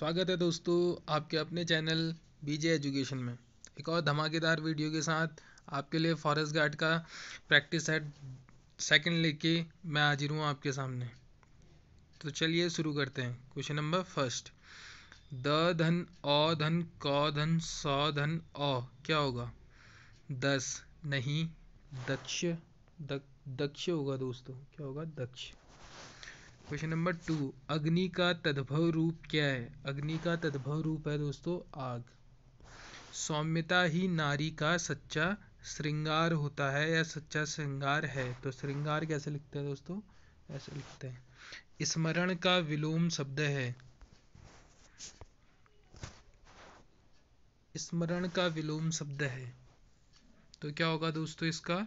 स्वागत है दोस्तों आपके अपने चैनल बीजे एजुकेशन में एक और धमाकेदार वीडियो के साथ आपके लिए फॉरेस्ट गार्ड का प्रैक्टिस सेट सेकंड लेके मैं हाजिर हूँ आपके सामने तो चलिए शुरू करते हैं क्वेश्चन नंबर फर्स्ट द धन अ धन क धन स धन अ क्या होगा दस नहीं दक्ष दक, दक्ष होगा दोस्तों क्या होगा दक्ष क्वेश्चन नंबर टू अग्नि का तद्भव रूप क्या है अग्नि का तद्भव रूप है दोस्तों आग सौम्यता ही नारी का सच्चा श्रृंगार होता है या सच्चा श्रृंगार है तो श्रृंगार कैसे लिखते हैं दोस्तों ऐसे लिखते हैं स्मरण का विलोम शब्द है स्मरण का विलोम शब्द है तो क्या होगा दोस्तों इसका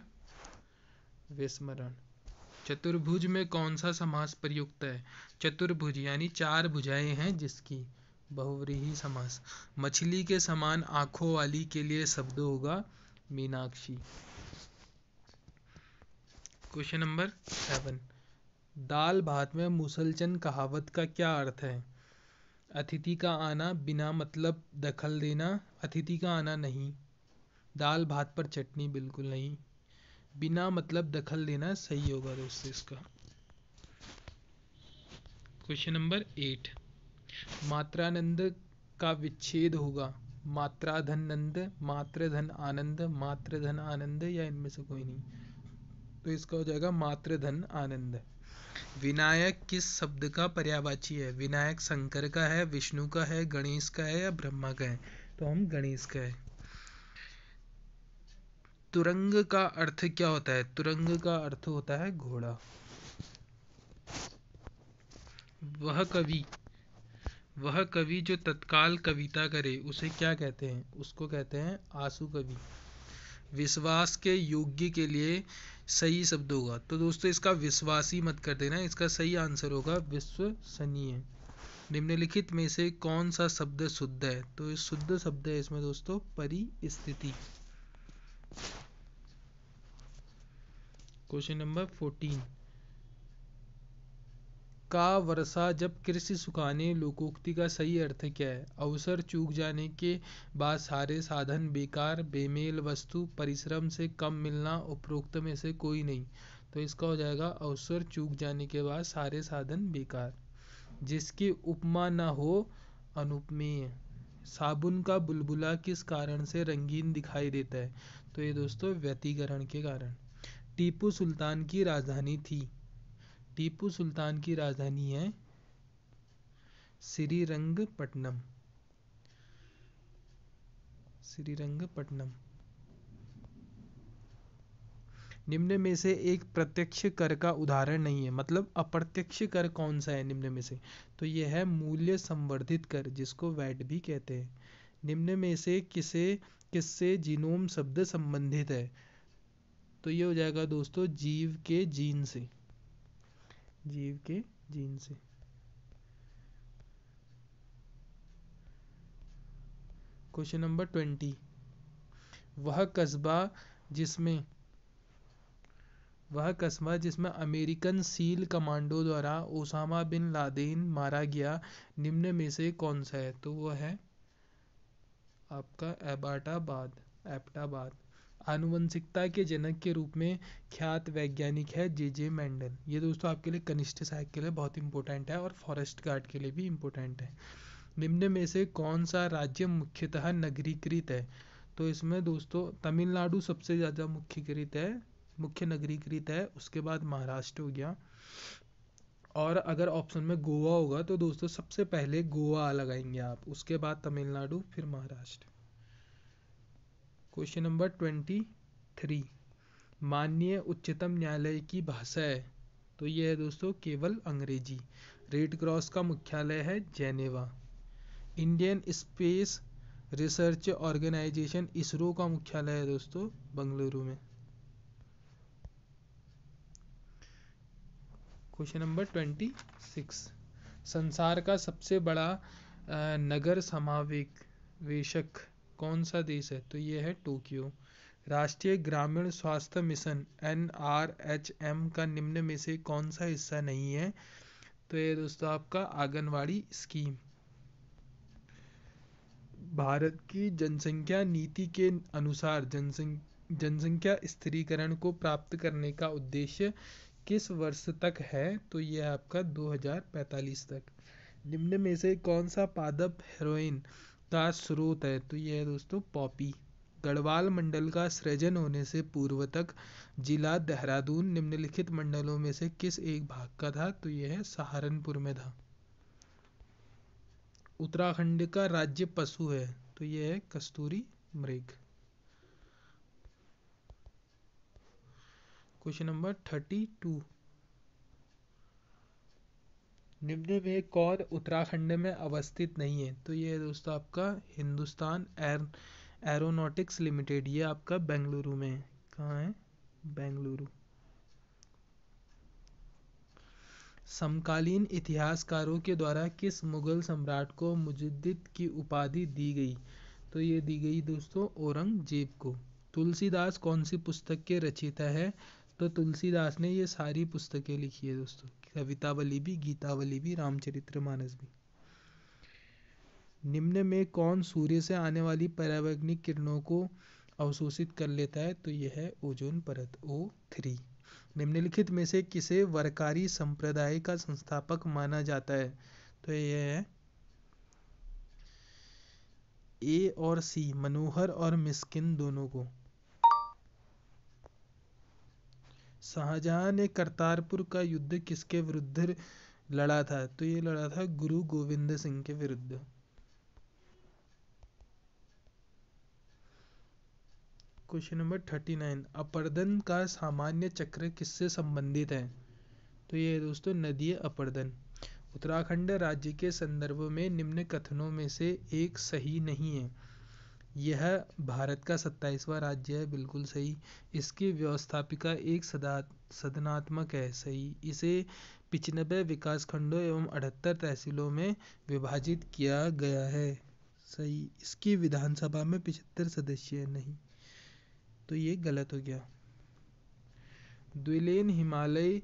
विस्मरण चतुर्भुज में कौन सा समास प्रयुक्त है चतुर्भुज यानी चार भुजाएं हैं जिसकी बहुव्रीही समास मछली के समान आंखों वाली के लिए शब्द होगा मीनाक्षी क्वेश्चन नंबर सेवन दाल भात में मुसलचन कहावत का क्या अर्थ है अतिथि का आना बिना मतलब दखल देना अतिथि का आना नहीं दाल भात पर चटनी बिल्कुल नहीं बिना मतलब दखल देना सही होगा दोस्तों इसका क्वेश्चन नंबर एट मात्रानंद का विच्छेद होगा मात्राधन नंद मात्र धन आनंद मात्र धन आनंद या इनमें से कोई नहीं तो इसका हो जाएगा मात्र धन आनंद विनायक किस शब्द का पर्यावाची है विनायक शंकर का है विष्णु का है गणेश का है या ब्रह्मा का है तो हम गणेश का है तुरंग का अर्थ क्या होता है तुरंग का अर्थ होता है घोड़ा वह कवि वह कवि जो तत्काल कविता करे उसे क्या कहते हैं उसको कहते हैं आंसू कवि विश्वास के योग्य के लिए सही शब्द होगा तो दोस्तों इसका विश्वास ही मत कर देना इसका सही आंसर होगा विश्वसनीय निम्नलिखित में से कौन सा शब्द शुद्ध है तो शुद्ध शब्द है इसमें दोस्तों परिस्थिति क्वेश्चन नंबर फोर्टीन का वर्षा जब कृषि सुखाने लोकोक्ति का सही अर्थ क्या है अवसर चूक जाने के बाद सारे साधन बेकार बेमेल वस्तु परिश्रम से कम मिलना उपरोक्त में से कोई नहीं तो इसका हो जाएगा अवसर चूक जाने के बाद सारे साधन बेकार जिसकी उपमा ना हो अनुपमेय साबुन का बुलबुला किस कारण से रंगीन दिखाई देता है तो ये दोस्तों व्यतीकरण के कारण टीपू सुल्तान की राजधानी थी टीपू सुल्तान की राजधानी है श्रीरंगपट्टनम श्रीरंगपट्टनम निम्न में से एक प्रत्यक्ष कर का उदाहरण नहीं है मतलब अप्रत्यक्ष कर कौन सा है निम्न में से तो यह है मूल्य संवर्धित कर जिसको वैट भी कहते हैं निम्न में से किसे किससे जीनोम शब्द संबंधित है तो ये हो जाएगा दोस्तों जीव के जीन से जीव के जीन से क्वेश्चन नंबर ट्वेंटी वह कस्बा जिसमें वह कस्बा जिसमें अमेरिकन सील कमांडो द्वारा ओसामा बिन लादेन मारा गया निम्न में से कौन सा है तो वह है आपका एबाटाबाद एपटाबाद आनुवंशिकता के जनक के रूप में ख्यात वैज्ञानिक है जे जे मैंडन ये दोस्तों आपके लिए कनिष्ठ सहायक के लिए बहुत इंपॉर्टेंट है और फॉरेस्ट गार्ड के लिए भी इंपॉर्टेंट है निम्न में से कौन सा राज्य मुख्यतः नगरीकृत है तो इसमें दोस्तों तमिलनाडु सबसे ज़्यादा मुख्यकृत है मुख्य नगरीकृत है उसके बाद महाराष्ट्र हो गया और अगर ऑप्शन में गोवा होगा तो दोस्तों सबसे पहले गोवा लगाएंगे आप उसके बाद तमिलनाडु फिर Maharashtra question number twenty three माननीय उच्चतम न्यायालय की भाषा है तो यह है दोस्तों केवल अंग्रेजी रेड क्रॉस का मुख्यालय है Geneva Indian Space Research Organisation ISRO का मुख्यालय है दोस्तों बंगलुरु में क्वेश्चन नंबर ट्वेंटी सिक्स संसार का सबसे बड़ा नगर समावेशक कौन सा देश है तो ये है टोक्यो राष्ट्रीय ग्रामीण स्वास्थ्य mission N R H M का निम्न में से कौन सा हिस्सा नहीं है तो ये दोस्तों आपका आंगनवाड़ी स्कीम भारत की जनसंख्या नीति के अनुसार जनसं जनसंख्या स्थिरीकरण को प्राप्त करने का उद्देश्य किस वर्ष तक है तो यह आपका 2045 तक निम्न में से कौन सा पादप हेरोइन का स्रोत है तो यह है दोस्तों पॉपी गढ़वाल मंडल का सृजन होने से पूर्व तक जिला देहरादून निम्नलिखित मंडलों में से किस एक भाग का था तो यह है सहारनपुर में था उत्तराखंड का राज्य पशु है तो यह है कस्तूरी मृग क्वेश्चन नंबर थर्टी टू निम्न में एक और उत्तराखंड में अवस्थित नहीं है तो ये दोस्तों आपका हिंदुस्तान एर एरोनॉटिक्स लिमिटेड ये आपका बेंगलुरु में है कहाँ है बेंगलुरु समकालीन इतिहासकारों के द्वारा किस मुगल सम्राट को मुजद्दिद की उपाधि दी गई तो ये दी गई दोस्तों औरंगजेब को तुलसीदास कौन सी पुस्तक के रचयिता है तो तुलसीदास ने ये सारी पुस्तकें लिखी है दोस्तों कवितावली भी गीतावली भी रामचरित्र मानस भी निम्न में कौन सूर्य से आने वाली पर्यावरणिक किरणों को अवशोषित कर लेता है तो यह है ओजोन परत ओ थ्री निम्नलिखित में से किसे वरकारी संप्रदाय का संस्थापक माना जाता है तो यह है ए और सी मनोहर और मिस्किन दोनों को शाहजहां ने करतारपुर का युद्ध किसके विरुद्ध लड़ा था तो ये लड़ा था गुरु गोविंद सिंह के विरुद्ध क्वेश्चन नंबर थर्टी नाइन अपर्दन का सामान्य चक्र किससे संबंधित है तो ये दोस्तों नदीय अपर्दन उत्तराखंड राज्य के संदर्भ में निम्न कथनों में से एक सही नहीं है यह भारत का सत्ताईसवां राज्य है बिल्कुल सही इसकी व्यवस्थापिका एक सदा सदनात्मक है सही इसे विकास खंडों एवं अठहत्तर तहसीलों में विभाजित किया गया है सही इसकी विधानसभा में पिछहत्तर सदस्य नहीं तो ये गलत हो गया द्विलेन हिमालय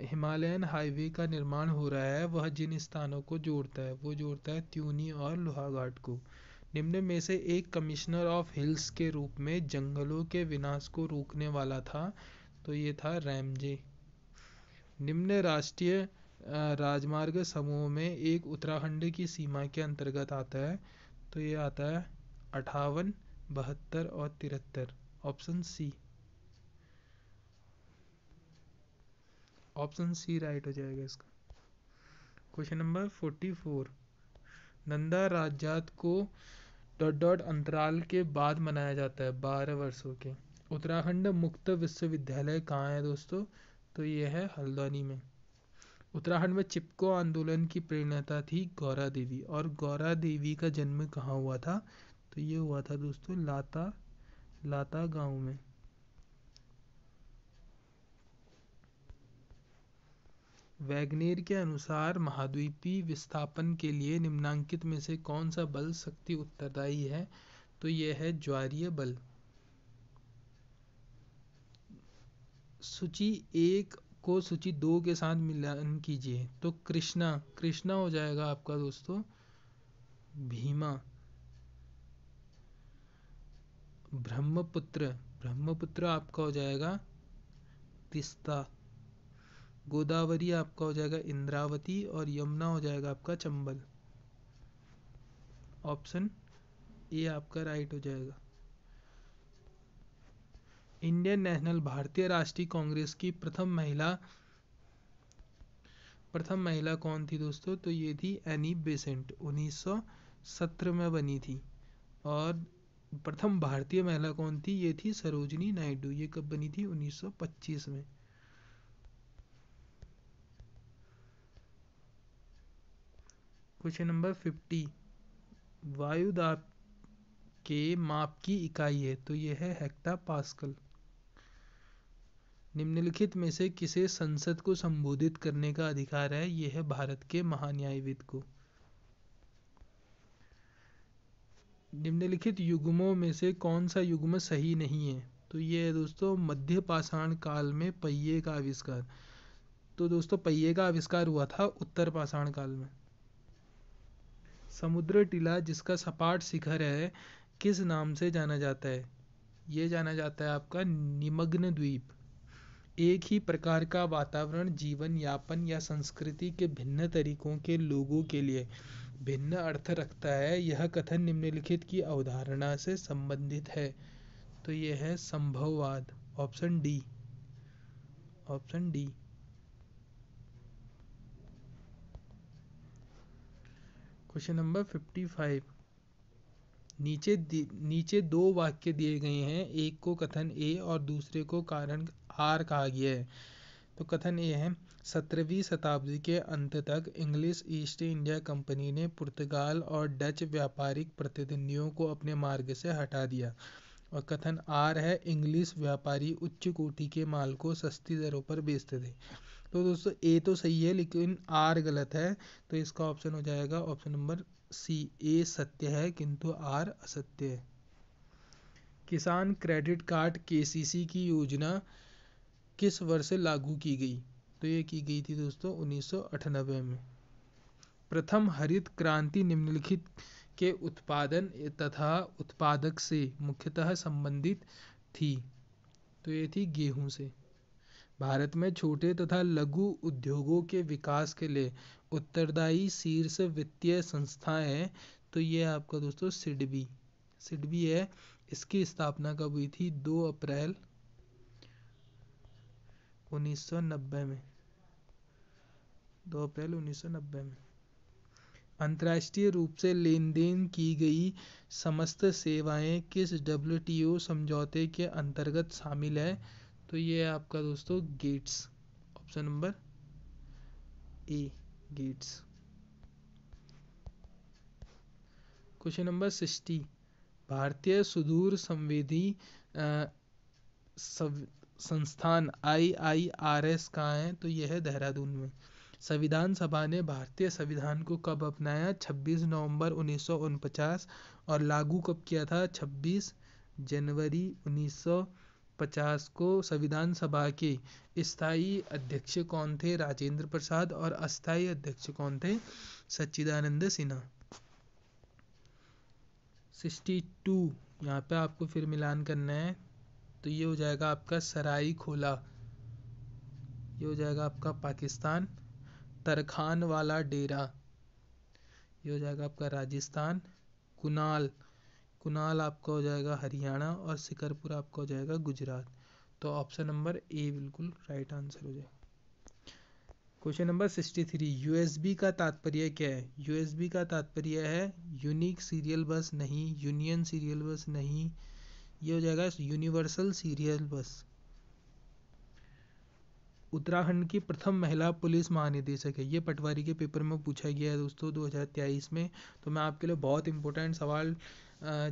हिमालयन हाईवे का निर्माण हो रहा है वह जिन स्थानों को जोड़ता है वो जोड़ता है त्यूनी और लोहाघाट को निम्न में से एक कमिश्नर ऑफ हिल्स के रूप में जंगलों के विनाश को रोकने वाला था तो ये था रैमजे निम्न राष्ट्रीय राजमार्ग समूह में एक उत्तराखंड की सीमा के अंतर्गत आता है तो ये आता है अठावन बहत्तर और तिहत्तर option C option C right हो जाएगा इसका question number forty four Nanda राजात को डॉट डॉट अंतराल के बाद मनाया जाता है बारह वर्षों के उत्तराखंड मुक्त विश्वविद्यालय कहाँ है दोस्तों तो ये है हल्द्वानी में उत्तराखंड में चिपको आंदोलन की प्रेरणाता थी गौरा देवी और गौरा देवी का जन्म कहाँ हुआ था तो ये हुआ था दोस्तों लाता लाता गांव में वैगनेर के अनुसार महाद्वीपीय विस्थापन के लिए निम्नांकित में से कौन सा बल शक्ति उत्तरदायी है तो यह है ज्वारीय बल सूची एक को सूची दो के साथ मिलान कीजिए तो कृष्णा कृष्णा हो जाएगा आपका दोस्तों भीमा ब्रह्मपुत्र ब्रह्मपुत्र आपका हो जाएगा तिस्ता गोदावरी आपका हो जाएगा इंद्रावती और यमुना हो जाएगा आपका चंबल ऑप्शन ए आपका राइट हो जाएगा इंडियन नेशनल भारतीय राष्ट्रीय कांग्रेस की प्रथम महिला प्रथम महिला कौन थी दोस्तों तो ये थी एनी बेसेंट 1917 में बनी थी और प्रथम भारतीय महिला कौन थी ये थी सरोजनी नायडू ये कब बनी थी 1925 में क्वेश्चन नंबर फिफ्टी वायुदाब के माप की इकाई है तो यह है हेक्टा पास्कल निम्नलिखित में से किसे संसद को संबोधित करने का अधिकार है यह है भारत के महान्यायविद को निम्नलिखित युग्मों में से कौन सा युग्म सही नहीं है तो ये है दोस्तों मध्य पाषाण काल में पहिए का आविष्कार तो दोस्तों पहिए का आविष्कार हुआ था उत्तर पाषाण काल में समुद्र टीला जिसका सपाट शिखर है किस नाम से जाना जाता है ये जाना जाता है आपका निमग्न द्वीप एक ही प्रकार का वातावरण जीवन यापन या संस्कृति के भिन्न तरीकों के लोगों के लिए भिन्न अर्थ रखता है यह कथन निम्नलिखित की अवधारणा से संबंधित है तो यह है संभववाद option D option D question number fifty five नीचे नीचे दो वाक्य दिए गए हैं एक को कथन ए और दूसरे को कारण आर कहा गया है तो कथन ए है सत्रहवीं शताब्दी के अंत तक इंग्लिश ईस्ट इंडिया कंपनी ने पुर्तगाल और डच व्यापारिक प्रतिद्वंदियों को अपने मार्ग से हटा दिया और कथन आर है इंग्लिश व्यापारी उच्च कोटि के माल को सस्ती दरों पर बेचते थे तो दोस्तों ए तो सही है लेकिन आर गलत है तो इसका ऑप्शन हो जाएगा ऑप्शन नंबर सी ए सत्य है किंतु आर असत्य है किसान क्रेडिट कार्ड केसीसी की योजना किस वर्ष लागू की गई तो ये की गई थी दोस्तों उन्नीस में प्रथम हरित क्रांति निम्नलिखित के उत्पादन तथा उत्पादक से मुख्यतः संबंधित थी तो ये थी गेहूं से भारत में छोटे तथा लघु उद्योगों के विकास के लिए उत्तरदायी शीर्ष वित्तीय संस्था है तो ये आपका दोस्तों सिडबी सिडबी है इसकी स्थापना कब हुई थी 2 अप्रैल 1990 में 2 अप्रैल 1990 में अंतर्राष्ट्रीय रूप से लेन देन की गई समस्त सेवाएं किस डब्ल्यू समझौते के अंतर्गत शामिल है तो ये है आपका दोस्तों Gates option number A Gates question number sixty भारतीय सुदूर संवेदी संस्थान आई आई आर एस कहाँ है तो यह है देहरादून में संविधान सभा ने भारतीय संविधान को कब अपनाया 26 नवंबर उन्नीस और लागू कब किया था 26 जनवरी उन्नीस पचास को संविधान सभा के स्थायी अध्यक्ष कौन थे राजेंद्र प्रसाद और अस्थायी अध्यक्ष कौन थे सच्चिदानंद सिन्हा सिक्सटी टू यहाँ पे आपको फिर मिलान करना है तो ये हो जाएगा आपका सराई खोला ये हो जाएगा आपका पाकिस्तान तरखान वाला डेरा ये हो जाएगा आपका राजस्थान कुनाल कुनाल आपका हो जाएगा हरियाणा और सिकरपुर आपका हो जाएगा गुजरात तो ऑप्शन नंबर ए बिल्कुल राइट आंसर हो जाएगा question number sixty three U का तात्पर्य क्या है यू का तात्पर्य है यूनिक सीरियल बस नहीं यूनियन सीरियल बस नहीं ये हो जाएगा यूनिवर्सल सीरियल बस उत्तराखंड की प्रथम महिला पुलिस महानिदेशक है ये पटवारी के पेपर में पूछा गया है दोस्तों 2023 में तो मैं आपके लिए बहुत इंपॉर्टेंट सवाल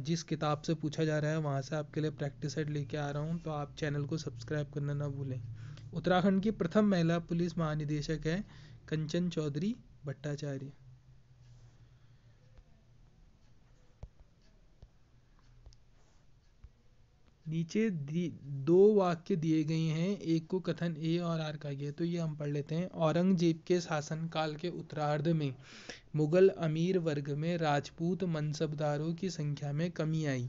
जिस किताब से पूछा जा रहा है वहाँ से आपके लिए प्रैक्टिस सेट लेके आ रहा हूँ तो आप चैनल को सब्सक्राइब करना ना भूलें उत्तराखंड की प्रथम महिला पुलिस महानिदेशक है कंचन चौधरी भट्टाचार्य नीचे दो वाक्य दिए गए हैं एक को कथन ए और आर का गया तो ये हम पढ़ लेते हैं औरंगजेब के शासनकाल के उत्तरार्ध में मुगल अमीर वर्ग में राजपूत मनसबदारों की संख्या में कमी आई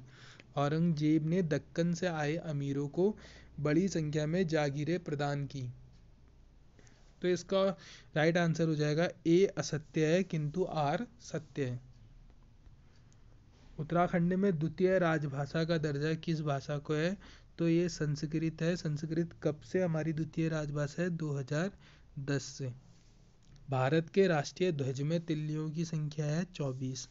औरंगजेब ने दक्कन से आए अमीरों को बड़ी संख्या में जागीरें प्रदान की तो इसका राइट आंसर हो जाएगा ए असत्य है किंतु आर सत्य है उत्तराखंड में द्वितीय राजभाषा का दर्जा किस भाषा को है तो ये संस्कृत है संस्कृत कब से हमारी द्वितीय राजभाषा है 2010 से भारत के राष्ट्रीय ध्वज में तिल्लियों की संख्या है 24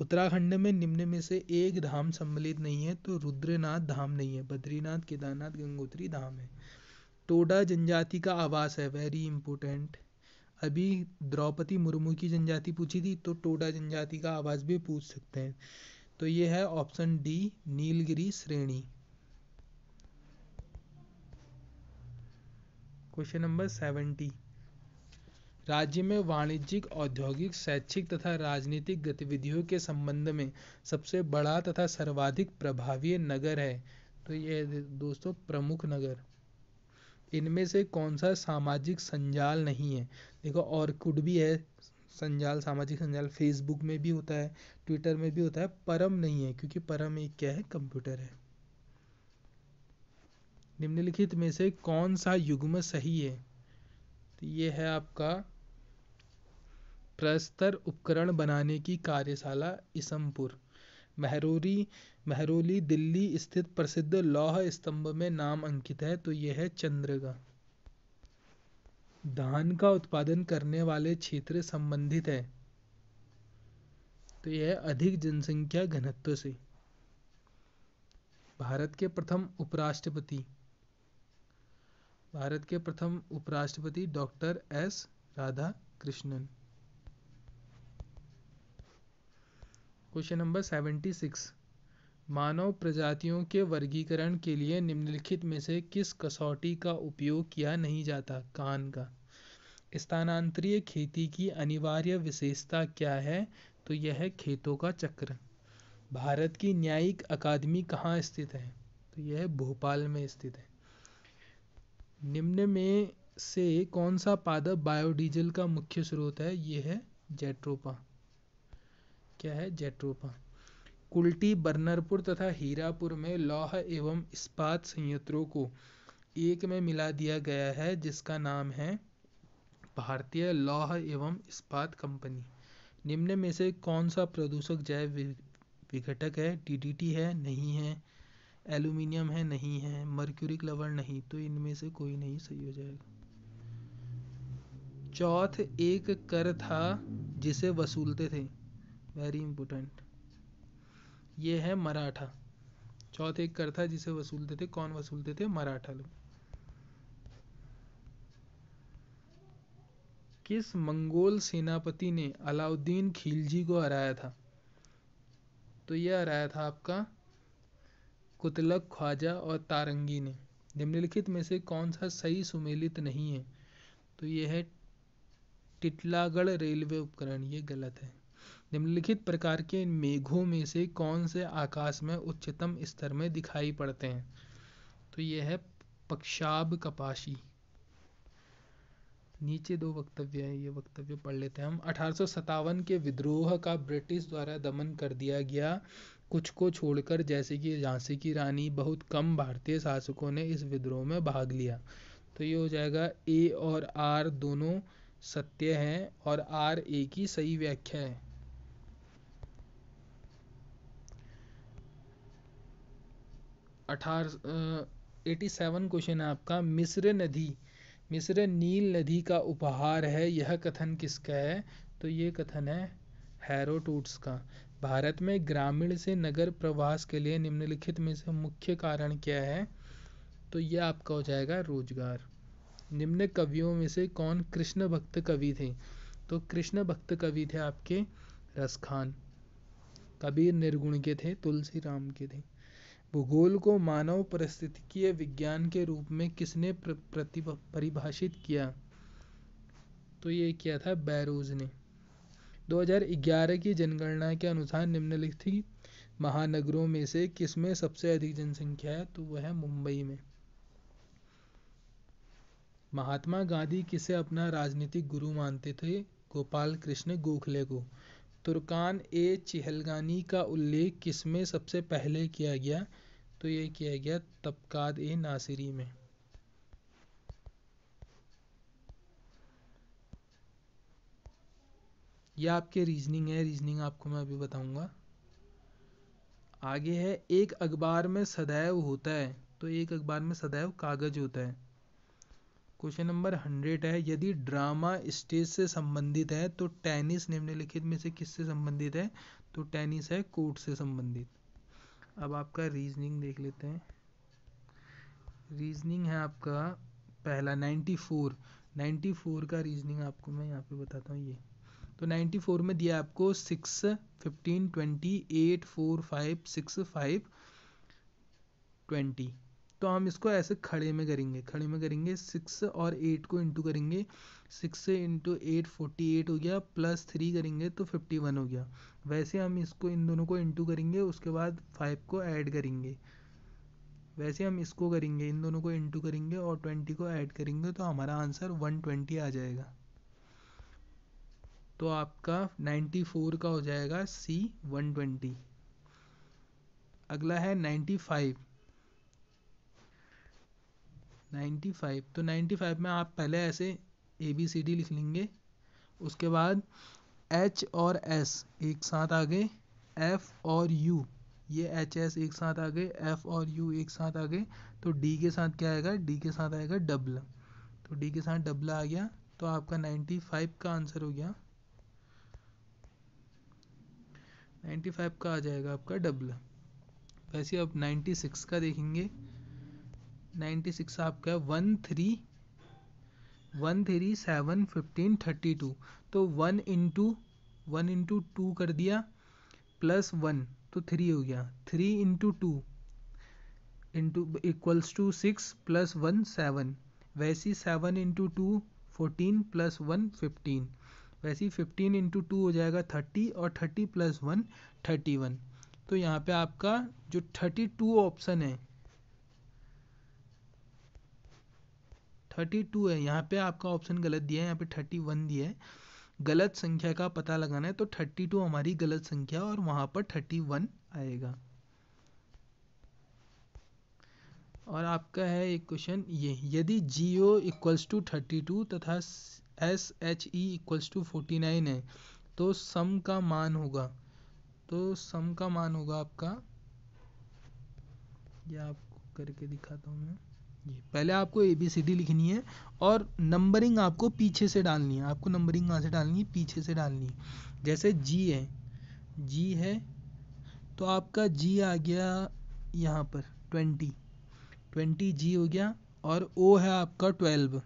उत्तराखंड में निम्न में से एक धाम सम्मिलित नहीं है तो रुद्रनाथ धाम नहीं है बद्रीनाथ केदारनाथ गंगोत्री धाम है टोडा जनजाति का आवास है वेरी इंपोर्टेंट अभी द्रौपदी मुर्मू की जनजाति पूछी थी तो टोडा जनजाति का आवाज भी पूछ सकते हैं तो ये है ऑप्शन डी नीलगिरी श्रेणी क्वेश्चन नंबर सेवेंटी राज्य में वाणिज्यिक औद्योगिक शैक्षिक तथा राजनीतिक गतिविधियों के संबंध में सबसे बड़ा तथा सर्वाधिक प्रभावी नगर है तो ये दोस्तों प्रमुख नगर इनमें से कौन सा सामाजिक संजाल नहीं है देखो ऑर्कुड भी है संजाल सामाजिक संजाल फेसबुक में भी होता है ट्विटर में भी होता है परम नहीं है क्योंकि परम एक क्या है कंप्यूटर है निम्नलिखित में से कौन सा युग्म सही है तो ये है आपका प्रस्तर उपकरण बनाने की कार्यशाला इसमपुर महरोरी महरोली दिल्ली स्थित प्रसिद्ध लौह स्तंभ में नाम अंकित है तो यह है चंद्रगा धान का उत्पादन करने वाले क्षेत्र संबंधित है तो यह अधिक जनसंख्या घनत्व से भारत के प्रथम उपराष्ट्रपति भारत के प्रथम उपराष्ट्रपति doctor S Radhakrishnan question number seventy six मानव प्रजातियों के वर्गीकरण के लिए निम्नलिखित में से किस कसौटी का उपयोग किया नहीं जाता कान का स्थानांतरीय खेती की अनिवार्य विशेषता क्या है तो यह है खेतों का चक्र भारत की न्यायिक अकादमी कहाँ स्थित है तो यह भोपाल में स्थित है निम्न में से कौन सा पादप बायोडीजल का मुख्य स्रोत है यह है जेट्रोपा क्या है जेट्रोपा कुल्टी बर्नरपुर तथा हीरापुर में लौह एवं इस्पात संयंत्रों को एक में मिला दिया गया है जिसका नाम है भारतीय लौह एवं इस्पात कंपनी निम्न में से कौन सा प्रदूषक जैव विघटक है डीडीटी है नहीं है एल्यूमिनियम है नहीं है मर्क्यूरिक लवण नहीं तो इनमें से कोई नहीं सही हो जाएगा चौथ एक कर था जिसे वसूलते थे वेरी इंपोर्टेंट ये है मराठा चौथे एक कर था जिसे वसूलते थे कौन वसूलते थे मराठा लोग किस मंगोल सेनापति ने अलाउद्दीन खिलजी को हराया था तो यह हराया था आपका कुतलक ख्वाजा और तारंगी ने निम्नलिखित में से कौन सा सही सुमेलित नहीं है तो यह है टिटलागढ़ रेलवे उपकरण ये गलत है निम्नलिखित प्रकार के मेघों में से कौन से आकाश में उच्चतम स्तर में दिखाई पड़ते हैं तो यह है पक्षाब कपाशी नीचे दो वक्तव्य हैं ये वक्तव्य पढ़ लेते हैं हम अठारह के विद्रोह का ब्रिटिश द्वारा दमन कर दिया गया कुछ को छोड़कर जैसे कि झांसी की रानी बहुत कम भारतीय शासकों ने इस विद्रोह में भाग लिया तो ये हो जाएगा ए और आर दोनों सत्य हैं और आर ए की सही व्याख्या है अठारह एटी सेवन क्वेश्चन है आपका मिस्र नदी मिस्र नील नदी का उपहार है यह कथन किसका है तो ये कथन है हैरोटूट्स का भारत में ग्रामीण से नगर प्रवास के लिए निम्नलिखित में से मुख्य कारण क्या है तो यह आपका हो जाएगा रोजगार निम्न कवियों में से कौन कृष्ण भक्त कवि थे तो कृष्ण भक्त कवि थे आपके रसखान कबीर निर्गुण के थे तुलसी राम के थे भूगोल को मानव पारिस्थितिकीय विज्ञान के रूप में किसने परिभाषित किया तो ये किया था बैरोज ने 2011 की जनगणना के अनुसार निम्नलिखित महानगरों में से किसमें सबसे अधिक जनसंख्या है तो वह है मुंबई में महात्मा गांधी किसे अपना राजनीतिक गुरु मानते थे गोपाल कृष्ण गोखले को तुर्कान ए चिहलगानी का उल्लेख किसमें सबसे पहले किया गया तो ये किया गया तबकात ए नासिरी में ये आपके रीजनिंग है रीजनिंग आपको मैं अभी बताऊंगा आगे है एक अखबार में सदैव होता है तो एक अखबार में सदैव कागज होता है क्वेश्चन नंबर हंड्रेड है यदि ड्रामा स्टेज से संबंधित है तो टेनिस निम्नलिखित में से किससे संबंधित है तो टेनिस है कोर्ट से संबंधित अब आपका रीजनिंग देख लेते हैं रीजनिंग है आपका पहला नाइन्टी फोर नाइन्टी फोर का रीजनिंग आपको मैं यहाँ पे बताता हूँ ये तो फोर में दिया आपको six fifteen twenty eight four five six five twenty तो हम इसको ऐसे खड़े में करेंगे खड़े में करेंगे सिक्स और एट को इंटू करेंगे six into eight forty eight हो गया प्लस थ्री करेंगे तो फिफ्टी वन हो गया वैसे हम इसको इन दोनों को इंटू करेंगे उसके बाद फाइव को ऐड करेंगे वैसे हम इसको करेंगे इन दोनों को इंटू करेंगे और ट्वेंटी को ऐड करेंगे तो हमारा आंसर वन ट्वेंटी आ जाएगा तो आपका नाइन्टी फोर का हो जाएगा सी वन ट्वेंटी अगला है नाइन्टी फाइव नाइन्टी फाइव तो नाइन्टी फाइव में आप पहले ऐसे ए बी सी डी लिख लेंगे उसके बाद एच और एस एक साथ आ गए एफ और यू ये एच एस एक साथ आ गए एफ और यू एक साथ आ गए तो डी के साथ क्या आएगा डी के साथ आएगा डबल तो डी के साथ डबल आ गया तो आपका नाइन्टी फाइव का आंसर हो गया नाइन्टी फाइव का आ जाएगा आपका डबल वैसे अब नाइन्टी सिक्स का देखेंगे नाइन्टी सिक्स आपका one three one three seven fifteen thirty two तो one into one into two कर दिया प्लस वन तो थ्री हो गया three into two into equals to six plus one seven वैसी seven into two fourteen plus one fifteen वैसी fifteen into two हो जाएगा थर्टी और thirty plus one thirty one तो यहाँ पे आपका जो थर्टी टू ऑप्शन है थर्टी टू है यहाँ पे आपका ऑप्शन गलत दिया है यहाँ पे थर्टी वन दिया है गलत संख्या का पता लगाना है तो थर्टी टू हमारी गलत संख्या और वहां पर थर्टी वन आएगा और आपका है एक क्वेश्चन ये यदि जियो इक्वल्स टू थर्टी टू तथा S H E equals to forty nine है तो सम का मान होगा तो सम का मान होगा आपका ये आपको करके दिखाता हूँ मैं पहले आपको ए बी सी डी लिखनी है और नंबरिंग आपको पीछे से डालनी है आपको नंबरिंग कहाँ से डालनी है पीछे से डालनी है जैसे जी है जी है तो आपका जी आ गया यहाँ पर ट्वेंटी ट्वेंटी जी हो गया और ओ है आपका ट्वेल्व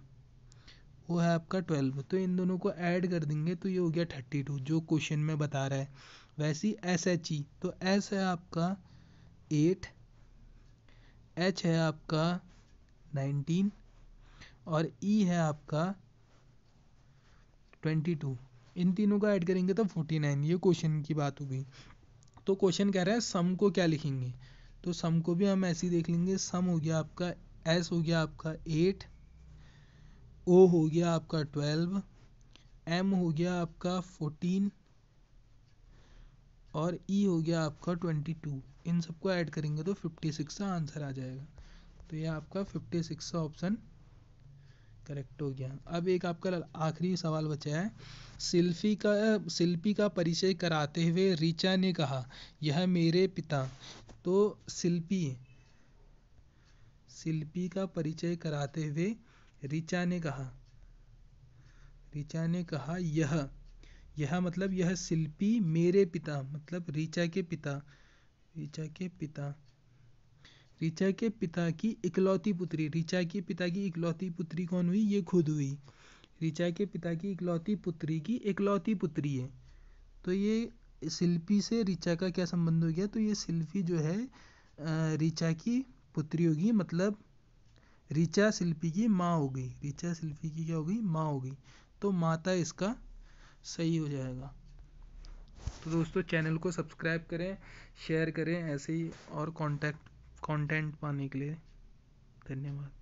वो है आपका ट्वेल्व तो इन दोनों को ऐड कर देंगे तो ये हो गया थर्टी टू जो क्वेश्चन में बता रहा है वैसी एस एच ई तो एस है आपका एट एच है आपका नाइनटीन और ई e है आपका ट्वेंटी टू इन तीनों का ऐड करेंगे तो फोर्टी नाइन ये क्वेश्चन की बात हो गई तो क्वेश्चन कह रहा है सम को क्या लिखेंगे तो सम को भी हम ऐसे ही देख लेंगे सम हो गया आपका एस हो गया आपका एट ओ हो गया आपका ट्वेल्व एम हो गया आपका फोर्टीन और ई e हो गया आपका ट्वेंटी टू इन सबको ऐड करेंगे तो फिफ्टी सिक्स का आंसर आ जाएगा तो ये आपका फिफ्टी सिक्स ऑप्शन करेक्ट हो गया अब एक आपका आखिरी सवाल बचा है शिल्पी का शिल्पी का परिचय कराते हुए रिचा ने कहा यह मेरे पिता तो शिल्पी शिल्पी का परिचय कराते हुए रिचा ने कहा रिचा ने कहा यह यह मतलब यह शिल्पी मेरे पिता मतलब रिचा के पिता रिचा के पिता ऋचा के पिता की इकलौती पुत्री ऋचा के पिता की इकलौती पुत्री कौन हुई ये खुद हुई ऋचा के पिता की इकलौती पुत्री की इकलौती पुत्री है तो ये शिल्पी से ऋचा का क्या संबंध हो गया तो ये शिल्पी जो है ऋचा की पुत्री होगी मतलब ऋचा शिल्पी की माँ हो गई ऋचा शिल्पी की क्या हो गई माँ हो गई तो माता इसका सही हो जाएगा तो दोस्तों चैनल को सब्सक्राइब करें शेयर करें ऐसे ही और कांटेक्ट कंटेंट पाने के लिए धन्यवाद